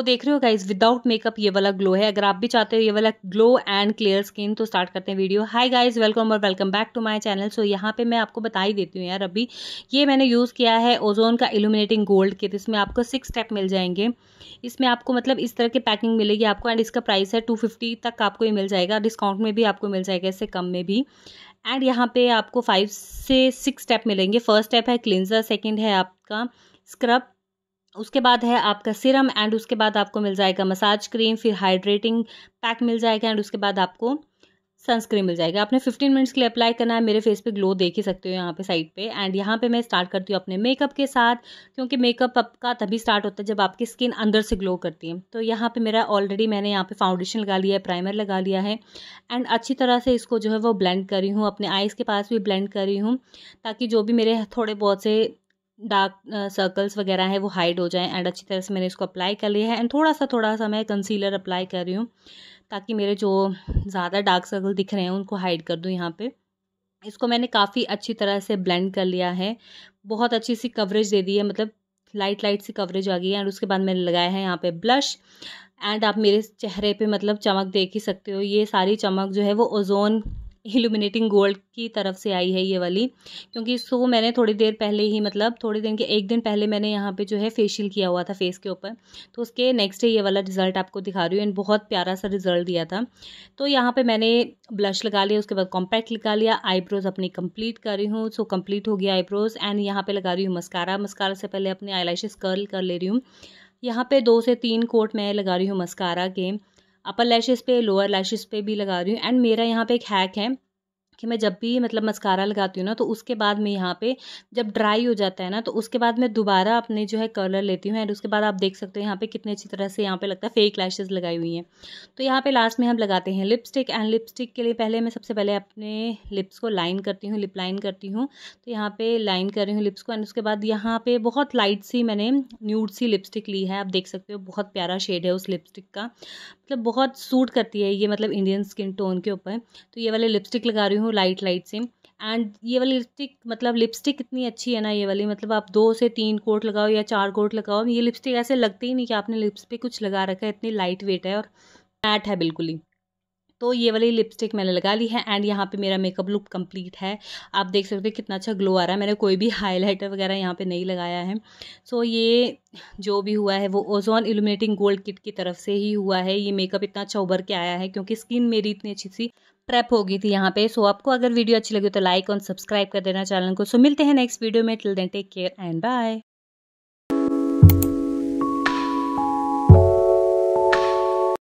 तो देख रहे हो गाइज विदाउट मेकअप ये वाला ग्लो है अगर आप भी चाहते हो ये वाला ग्लो एंड क्लियर स्किन तो स्टार्ट करते हैं वीडियो हाय गाइज वेलकम और welcome back to my channel so यहाँ पे मैं आपको बता ही देती हूँ यार अभी ये मैंने यूज़ किया है ओजोन का इल्यूमिनेटिंग गोल्ड किट इसमें आपको सिक्स स्टेप मिल जाएंगे इसमें आपको मतलब इस तरह की पैकिंग मिलेगी आपको एंड इसका प्राइस है टू तक आपको ये मिल जाएगा डिस्काउंट में भी आपको मिल जाएगा इससे कम में भी एंड यहाँ पर आपको फाइव से सिक्स स्टेप मिलेंगे फर्स्ट स्टेप है क्लिनजर सेकेंड है आपका स्क्रब उसके बाद है आपका सिरम एंड उसके बाद आपको मिल जाएगा मसाज क्रीम फिर हाइड्रेटिंग पैक मिल जाएगा एंड उसके बाद आपको सनस्क्रीन मिल जाएगा आपने 15 मिनट्स के लिए अप्लाई करना है मेरे फेस पे ग्लो देख ही सकते हो यहाँ पे साइड पे एंड यहाँ पे मैं स्टार्ट करती हूँ अपने मेकअप के साथ क्योंकि मेकअप आपका तभी स्टार्ट होता है जब आपकी स्किन अंदर से ग्लो करती है तो यहाँ पे मेरा ऑलरेडी मैंने यहाँ पे फाउंडेशन लगा लिया है प्राइमर लगा लिया है एंड अच्छी तरह से इसको जो है वो ब्लेंड करी हूँ अपने आइज़ के पास भी ब्लेंड करी हूँ ताकि जो भी मेरे थोड़े बहुत से डार्क सर्कल्स वगैरह हैं वो हाइड हो जाएं एंड अच्छी तरह से मैंने इसको अप्लाई कर लिया है एंड थोड़ा सा थोड़ा सा मैं कंसीलर अप्लाई कर रही हूँ ताकि मेरे जो ज़्यादा डार्क सर्कल दिख रहे हैं उनको हाइड कर दूँ यहाँ पर इसको मैंने काफ़ी अच्छी तरह से ब्लेंड कर लिया है बहुत अच्छी सी कवरेज दे दी है मतलब लाइट लाइट सी कवरेज आ गई है एंड उसके बाद मैंने लगाया है यहाँ पे ब्लश एंड आप मेरे चेहरे पे मतलब चमक देख ही सकते हो ये सारी चमक जो है वो ओजोन इल्यूमिनेटिंग गोल्ड की तरफ से आई है ये वाली क्योंकि सो मैंने थोड़ी देर पहले ही मतलब थोड़ी दिन के एक दिन पहले मैंने यहाँ पे जो है फेशियल किया हुआ था फेस के ऊपर तो उसके नेक्स्ट डे ये वाला रिजल्ट आपको दिखा रही हूँ एंड बहुत प्यारा सा रिजल्ट दिया था तो यहाँ पर मैंने ब्लश लगा लिया उसके बाद कॉम्पैक्ट लगा लिया आईब्रोज अपनी कंप्लीट कर रही हूँ सो कम्प्लीट हो गया आईब्रोज एंड यहाँ पर लगा रही हूँ मस्कारा मस्कारा से पहले अपने आई कर्ल कर ले रही हूँ यहाँ पे दो से तीन कोट मैं लगा रही हूँ मस्कारा के अपर लैशेज़ पे लोअर लैशेज़ पे भी लगा रही हूँ एंड मेरा यहाँ पे एक हैक है कि मैं जब भी मतलब मस्कारा लगाती हूँ ना तो उसके बाद मैं यहाँ पे जब ड्राई हो जाता है ना तो उसके बाद मैं दोबारा अपने जो है कलर लेती हूँ एंड उसके बाद आप देख सकते हो यहाँ पे कितनी अच्छी तरह से यहाँ पे लगता है फेक लैशेज़ लगाई हुई हैं तो यहाँ पे लास्ट में हम लगाते हैं लिपस्टिक एंड लिपस्टिक के लिए पहले मैं सबसे पहले अपने लिप्स को लाइन करती हूँ लिप लाइन करती हूँ तो यहाँ पे लाइन कर रही हूँ लिप्स को एंड उसके बाद यहाँ पे बहुत लाइट सी मैंने न्यूड सी लिपस्टिक ली है आप देख सकते हो बहुत प्यारा शेड है उस लिपस्टिक का मतलब बहुत सूट करती है ये मतलब इंडियन स्किन टोन के ऊपर तो ये वाले लिपस्टिक लगा रही हूँ हूँ लाइट लाइट से एंड ये वाली लिपस्टिक मतलब लिपस्टिक इतनी अच्छी है ना ये वाली मतलब आप दो से तीन कोट लगाओ या चार कोट लगाओ ये लिपस्टिक ऐसे लगते ही नहीं कि आपने लिप्स पे कुछ लगा रखा है इतनी लाइट वेट है और मैट है बिल्कुल ही तो ये वाली लिपस्टिक मैंने लगा ली है एंड यहाँ पे मेरा मेकअप लुक कंप्लीट है आप देख सकते हो कितना अच्छा ग्लो आ रहा है मैंने कोई भी हाईलाइटर वगैरह यहाँ पे नहीं लगाया है सो so, ये जो भी हुआ है वो ओजोन इल्यूमिनेटिंग गोल्ड किट की तरफ से ही हुआ है ये मेकअप इतना अच्छा उभर के आया है क्योंकि स्किन मेरी इतनी अच्छी सी ट्रैप हो गई थी यहाँ पे सो आपको अगर वीडियो अच्छी लगी तो लाइक और सब्सक्राइब कर देना चैनल को सो मिलते हैं नेक्स्ट वीडियो में till then take care and bye